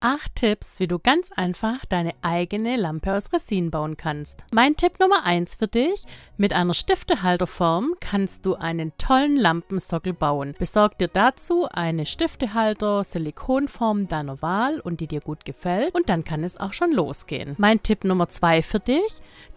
8 Tipps, wie du ganz einfach deine eigene Lampe aus Resin bauen kannst. Mein Tipp Nummer 1 für dich, mit einer Stiftehalterform kannst du einen tollen Lampensockel bauen. Besorg dir dazu eine Stiftehalter, Silikonform deiner Wahl und die dir gut gefällt und dann kann es auch schon losgehen. Mein Tipp Nummer 2 für dich,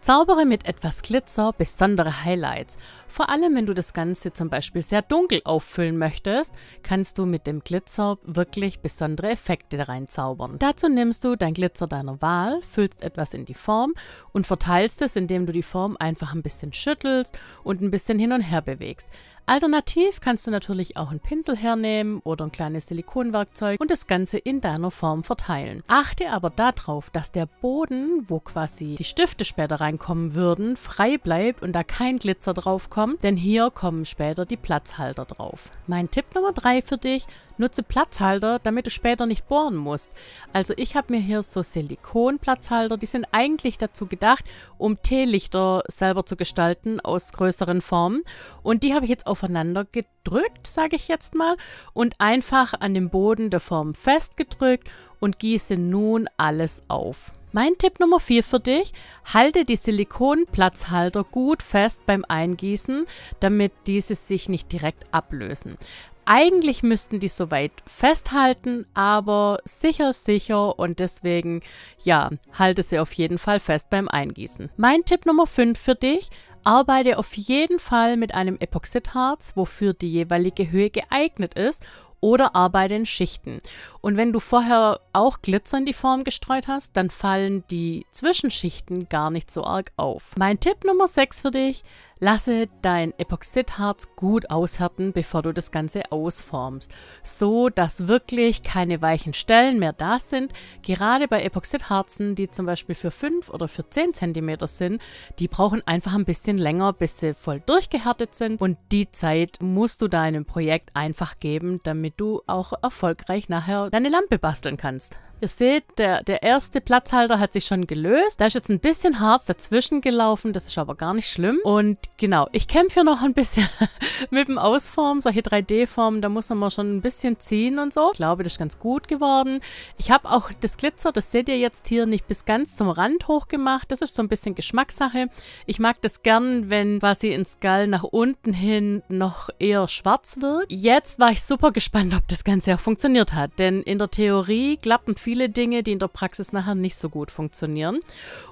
Zaubere mit etwas Glitzer besondere Highlights. Vor allem, wenn du das Ganze zum Beispiel sehr dunkel auffüllen möchtest, kannst du mit dem Glitzer wirklich besondere Effekte reinzaubern. Dazu nimmst du dein Glitzer deiner Wahl, füllst etwas in die Form und verteilst es, indem du die Form einfach ein bisschen schüttelst und ein bisschen hin und her bewegst. Alternativ kannst du natürlich auch einen Pinsel hernehmen oder ein kleines Silikonwerkzeug und das Ganze in deiner Form verteilen. Achte aber darauf, dass der Boden, wo quasi die Stifte später reinkommen würden, frei bleibt und da kein Glitzer drauf kommt, denn hier kommen später die Platzhalter drauf. Mein Tipp Nummer 3 für dich, Nutze Platzhalter, damit du später nicht bohren musst. Also ich habe mir hier so Silikonplatzhalter, die sind eigentlich dazu gedacht, um Teelichter selber zu gestalten aus größeren Formen. Und die habe ich jetzt aufeinander gedrückt, sage ich jetzt mal, und einfach an dem Boden der Form festgedrückt und gieße nun alles auf. Mein Tipp Nummer 4 für dich, halte die Silikonplatzhalter gut fest beim Eingießen, damit diese sich nicht direkt ablösen. Eigentlich müssten die soweit festhalten, aber sicher, sicher und deswegen, ja, halte sie auf jeden Fall fest beim Eingießen. Mein Tipp Nummer 5 für dich, arbeite auf jeden Fall mit einem Epoxidharz, wofür die jeweilige Höhe geeignet ist oder arbeite in Schichten. Und wenn du vorher auch Glitzer in die Form gestreut hast, dann fallen die Zwischenschichten gar nicht so arg auf. Mein Tipp Nummer 6 für dich, Lasse dein Epoxidharz gut aushärten, bevor du das Ganze ausformst, so dass wirklich keine weichen Stellen mehr da sind. Gerade bei Epoxidharzen, die zum Beispiel für 5 oder für 10 cm sind, die brauchen einfach ein bisschen länger, bis sie voll durchgehärtet sind und die Zeit musst du deinem Projekt einfach geben, damit du auch erfolgreich nachher deine Lampe basteln kannst. Ihr seht, der, der erste Platzhalter hat sich schon gelöst. Da ist jetzt ein bisschen Harz dazwischen gelaufen, das ist aber gar nicht schlimm. Und Genau, ich kämpfe hier noch ein bisschen mit dem Ausformen, solche 3D-Formen, da muss man schon ein bisschen ziehen und so. Ich glaube, das ist ganz gut geworden. Ich habe auch das Glitzer, das seht ihr jetzt hier, nicht bis ganz zum Rand hoch gemacht. Das ist so ein bisschen Geschmackssache. Ich mag das gern, wenn quasi ins Skull nach unten hin noch eher schwarz wird. Jetzt war ich super gespannt, ob das Ganze auch funktioniert hat, denn in der Theorie klappen viele Dinge, die in der Praxis nachher nicht so gut funktionieren.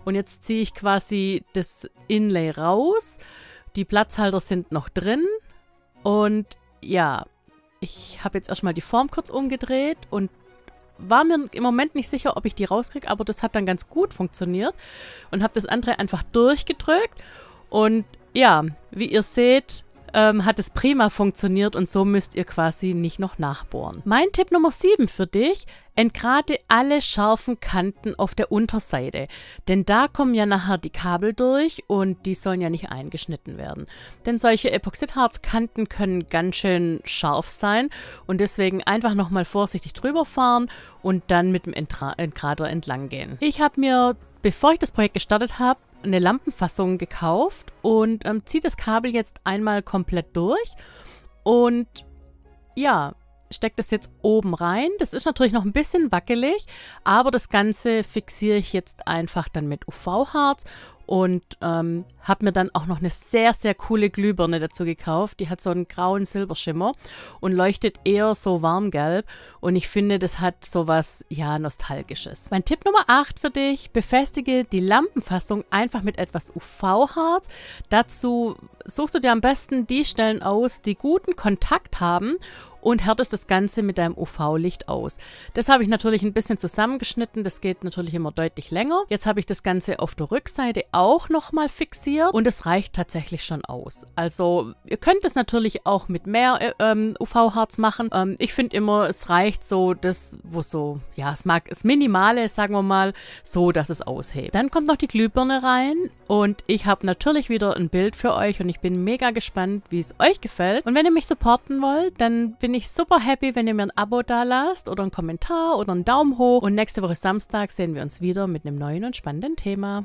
Und jetzt ziehe ich quasi das Inlay raus die Platzhalter sind noch drin. Und ja, ich habe jetzt erstmal die Form kurz umgedreht und war mir im Moment nicht sicher, ob ich die rauskriege, aber das hat dann ganz gut funktioniert und habe das andere einfach durchgedrückt. Und ja, wie ihr seht, ähm, hat es prima funktioniert und so müsst ihr quasi nicht noch nachbohren. Mein Tipp Nummer 7 für dich, entgrade alle scharfen Kanten auf der Unterseite, denn da kommen ja nachher die Kabel durch und die sollen ja nicht eingeschnitten werden. Denn solche Epoxidharzkanten können ganz schön scharf sein und deswegen einfach nochmal vorsichtig drüber fahren und dann mit dem Entgrader entlang gehen. Ich habe mir, bevor ich das Projekt gestartet habe, eine Lampenfassung gekauft und ähm, ziehe das Kabel jetzt einmal komplett durch und ja, stecke das jetzt oben rein. Das ist natürlich noch ein bisschen wackelig, aber das Ganze fixiere ich jetzt einfach dann mit UV-Harz und ähm, habe mir dann auch noch eine sehr, sehr coole Glühbirne dazu gekauft. Die hat so einen grauen Silberschimmer und leuchtet eher so warmgelb und ich finde, das hat so was, ja, Nostalgisches. Mein Tipp Nummer 8 für dich, befestige die Lampenfassung einfach mit etwas UV-Harz. Dazu suchst du dir am besten die Stellen aus, die guten Kontakt haben und härtest das Ganze mit deinem UV-Licht aus. Das habe ich natürlich ein bisschen zusammengeschnitten, das geht natürlich immer deutlich länger. Jetzt habe ich das Ganze auf der Rückseite auch nochmal fixiert und es reicht tatsächlich schon aus. Also ihr könnt es natürlich auch mit mehr äh, ähm, UV-Harz machen. Ähm, ich finde immer, es reicht so das, wo so, ja, es mag das Minimale, sagen wir mal, so, dass es aushebt. Dann kommt noch die Glühbirne rein und ich habe natürlich wieder ein Bild für euch und ich bin mega gespannt, wie es euch gefällt. Und wenn ihr mich supporten wollt, dann bin ich super happy, wenn ihr mir ein Abo da lasst oder einen Kommentar oder einen Daumen hoch. Und nächste Woche Samstag sehen wir uns wieder mit einem neuen und spannenden Thema.